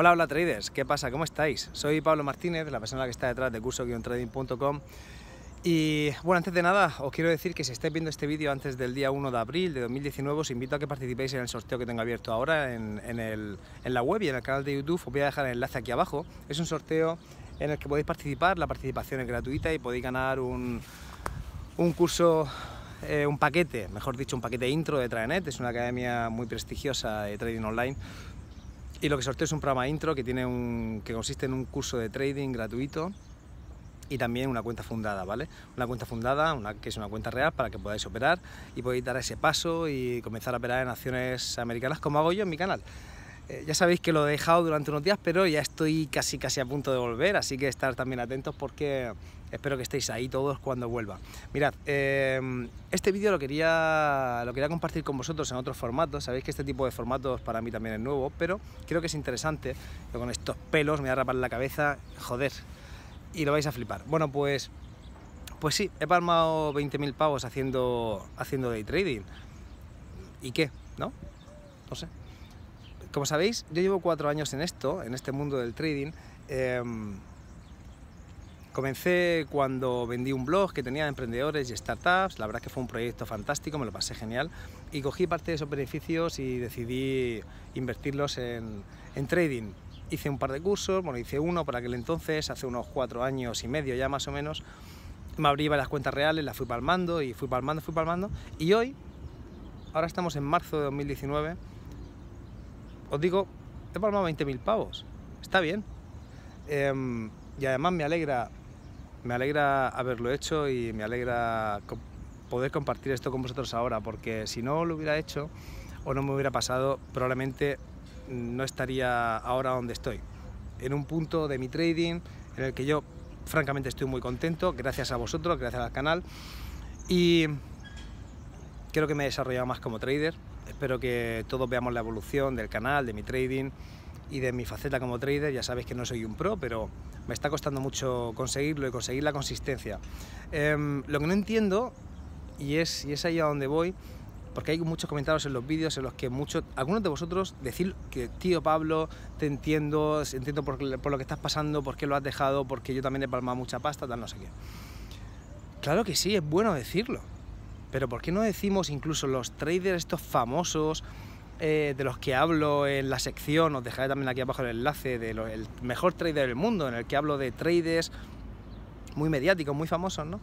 Hola, hola traders, ¿qué pasa? ¿Cómo estáis? Soy Pablo Martínez, la persona que está detrás de curso-trading.com y bueno, antes de nada os quiero decir que si estáis viendo este vídeo antes del día 1 de abril de 2019 os invito a que participéis en el sorteo que tengo abierto ahora en, la web y en el canal de YouTube, os voy a dejar el enlace aquí abajo, es un sorteo en el que podéis participar, la participación es gratuita y podéis ganar un, curso eh, un paquete, mejor dicho, un paquete intro de TradeNet. es una academia muy prestigiosa de trading online y lo que sorteo es un programa intro que, tiene un, que consiste en un curso de trading gratuito y también una cuenta fundada, ¿vale? Una cuenta fundada, una, que es una cuenta real para que podáis operar y podáis dar ese paso y comenzar a operar en acciones americanas como hago yo en mi canal. Eh, ya sabéis que lo he dejado durante unos días, pero ya estoy casi casi a punto de volver, así que estar también atentos porque espero que estéis ahí todos cuando vuelva. Mirad, eh, este vídeo lo quería, lo quería compartir con vosotros en otros formatos, sabéis que este tipo de formatos para mí también es nuevo, pero creo que es interesante, yo con estos pelos me voy a rapar la cabeza, joder, y lo vais a flipar. Bueno, pues, pues sí, he palmado 20.000 pavos haciendo, haciendo day trading, ¿y qué? ¿No? No sé. Como sabéis, yo llevo cuatro años en esto, en este mundo del trading. Em, comencé cuando vendí un blog que tenía emprendedores y startups. La verdad que fue un proyecto fantástico, me lo pasé genial. Y cogí parte de esos beneficios y decidí invertirlos en, en trading. Hice un par de cursos, bueno, hice uno para aquel entonces, hace unos cuatro años y medio ya más o menos. Me abrí varias cuentas reales, las fui palmando y fui palmando, fui palmando. Y hoy, ahora estamos en marzo de 2019 os digo, he palmado 20.000 pavos, está bien. Em, y además me alegra, me alegra haberlo hecho y me alegra poder compartir esto con vosotros ahora, porque si no lo hubiera hecho o no me hubiera pasado, probablemente no estaría ahora donde estoy. En un punto de mi trading en el que yo francamente estoy muy contento, gracias a vosotros, gracias al canal. Y creo que me he desarrollado más como trader, Espero que todos veamos la evolución del canal, de mi trading y de mi faceta como trader. Ya sabéis que no soy un pro, pero me está costando mucho conseguirlo y conseguir la consistencia. Em, lo que no entiendo, y es, y es ahí a donde voy, porque hay muchos comentarios en los vídeos en los que muchos, algunos de vosotros decir que tío Pablo, te entiendo, entiendo por, por lo que estás pasando, por qué lo has dejado, porque yo también he palmado mucha pasta, tal, no sé qué. Claro que sí, es bueno decirlo pero ¿por qué no decimos incluso los traders estos famosos eh, de los que hablo en la sección? Os dejaré también aquí abajo el enlace del mejor trader del mundo, en el que hablo de traders muy mediáticos, muy famosos, ¿no?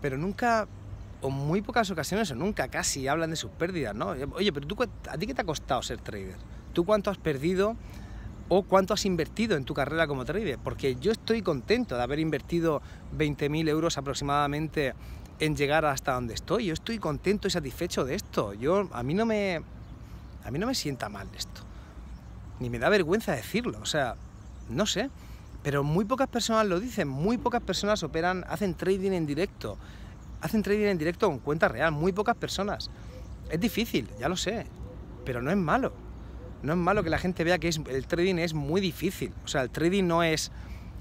Pero nunca, o muy pocas ocasiones, o nunca casi hablan de sus pérdidas, ¿no? Eh, oye, pero tú, ¿a ti qué te ha costado ser trader? ¿Tú cuánto has perdido? o cuánto has invertido en tu carrera como trader, porque yo estoy contento de haber invertido 20.000 euros aproximadamente en llegar hasta donde estoy. Yo estoy contento y satisfecho de esto. Yo, a mí no me, a mí no me sienta mal esto. Ni me da vergüenza decirlo. O sea, no sé. Pero muy pocas personas lo dicen. Muy pocas personas operan, hacen trading en directo. Hacen trading en directo con cuenta real. Muy pocas personas. Es difícil, ya lo sé. Pero no es malo. No es malo que la gente vea que el trading es muy difícil. O sea, el trading no es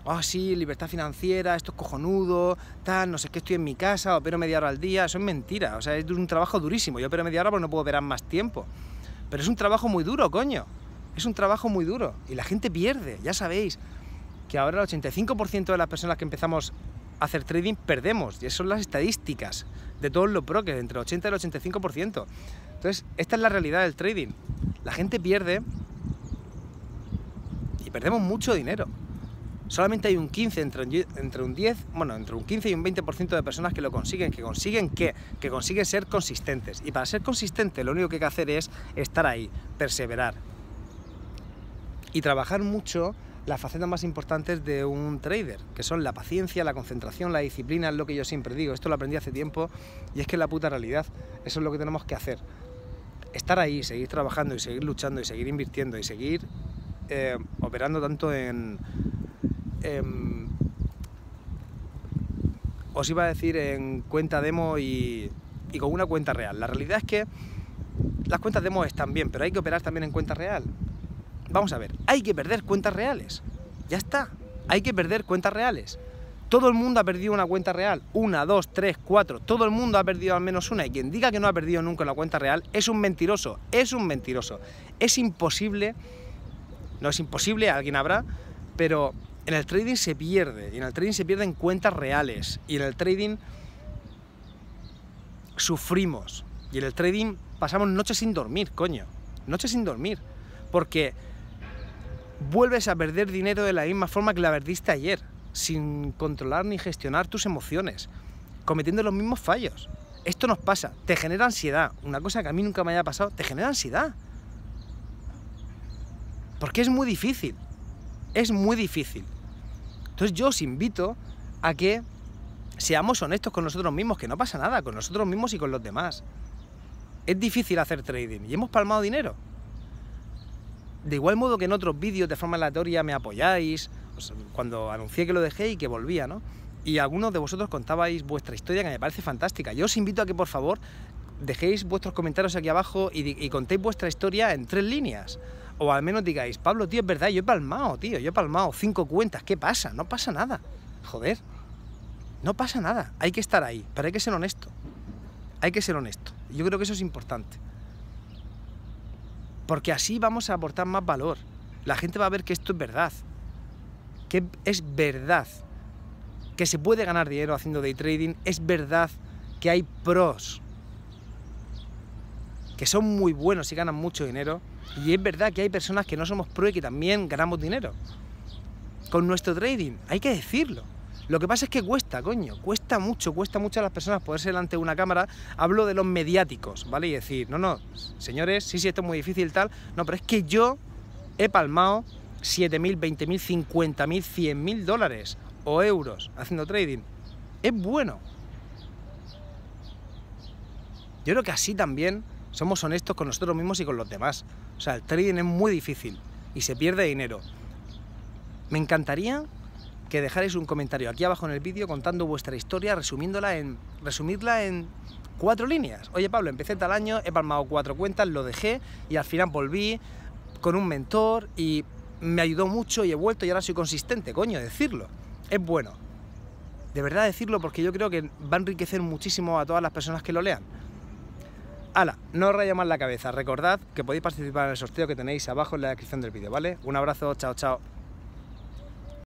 Ah, sí, libertad financiera, esto es cojonudo, tal, no sé qué, estoy en mi casa, opero media hora al día, eso es mentira, o sea, es un trabajo durísimo, yo opero media hora porque no puedo operar más tiempo, pero es un trabajo muy duro, coño, es un trabajo muy duro y la gente pierde, ya sabéis que ahora el 85% de las personas que empezamos a hacer trading perdemos, y eso son las estadísticas de todos los brokers, entre el 80 y el 85%. Entonces, esta es la realidad del trading. La gente pierde y perdemos mucho dinero solamente hay un 15 entre un, 10, bueno, entre un 15 y un 20% de personas que lo consiguen, que consiguen qué, que consiguen ser consistentes. Y para ser consistente lo único que hay que hacer es estar ahí, perseverar y trabajar mucho las facetas más importantes de un trader, que son la paciencia, la concentración, la disciplina, es lo que yo siempre digo, esto lo aprendí hace tiempo y es que es la puta realidad, eso es lo que tenemos que hacer. Estar ahí, seguir trabajando y seguir luchando y seguir invirtiendo y seguir eh, operando tanto en, Em, os iba a decir en cuenta demo y, y con una cuenta real. La realidad es que las cuentas demo están bien, pero hay que operar también en cuenta real. Vamos a ver, hay que perder cuentas reales. Ya está, hay que perder cuentas reales. Todo el mundo ha perdido una cuenta real. Una, dos, tres, cuatro. Todo el mundo ha perdido al menos una. Y quien diga que no ha perdido nunca una cuenta real es un mentiroso. Es un mentiroso. Es imposible. No es imposible, alguien habrá. Pero en el trading se pierde, y en el trading se pierden cuentas reales, y en el trading sufrimos, y en el trading pasamos noches sin dormir, coño, noches sin dormir, porque vuelves a perder dinero de la misma forma que la perdiste ayer, sin controlar ni gestionar tus emociones, cometiendo los mismos fallos. Esto nos pasa, te genera ansiedad, una cosa que a mí nunca me haya pasado, te genera ansiedad. Porque es muy difícil, es muy difícil. Entonces yo os invito a que seamos honestos con nosotros mismos, que no pasa nada, con nosotros mismos y con los demás. Es difícil hacer trading y hemos palmado dinero. De igual modo que en otros vídeos de forma aleatoria me apoyáis, cuando anuncié que lo dejé y que volvía, ¿no? Y algunos de vosotros contabais vuestra historia que me parece fantástica. Yo os invito a que por favor dejéis vuestros comentarios aquí abajo y contéis vuestra historia en tres líneas o al menos digáis, Pablo, tío, es verdad, yo he palmado, tío, yo he palmado cinco cuentas, ¿qué pasa? No pasa nada, joder, no pasa nada, hay que estar ahí, pero hay que ser honesto, hay que ser honesto, yo creo que eso es importante, porque así vamos a aportar más valor, la gente va a ver que esto es verdad, que es verdad, que se puede ganar dinero haciendo day trading, es verdad que hay pros, que son muy buenos y ganan mucho dinero. Y es verdad que hay personas que no somos pro y que también ganamos dinero. Con nuestro trading, hay que decirlo. Lo que pasa es que cuesta, coño, cuesta mucho, cuesta mucho a las personas poderse delante de una cámara. Hablo de los mediáticos, ¿vale? Y decir, no, no, señores, sí, sí, esto es muy difícil, tal. No, pero es que yo he palmado 7.000, 20.000, 50.000, 100.000 dólares o euros haciendo trading. Es bueno. Yo creo que así también somos honestos con nosotros mismos y con los demás. O sea, el trading es muy difícil y se pierde dinero. Me encantaría que dejarais un comentario aquí abajo en el vídeo contando vuestra historia, resumiéndola en, resumirla en cuatro líneas. Oye Pablo, empecé tal año, he palmado cuatro cuentas, lo dejé y al final volví con un mentor y me ayudó mucho y he vuelto y ahora soy consistente, coño, decirlo. Es bueno. De verdad decirlo porque yo creo que va a enriquecer muchísimo a todas las personas que lo lean. Ala, no os rayo más la cabeza. Recordad que podéis participar en el sorteo que tenéis abajo en la descripción del vídeo, ¿vale? Un abrazo, chao, chao.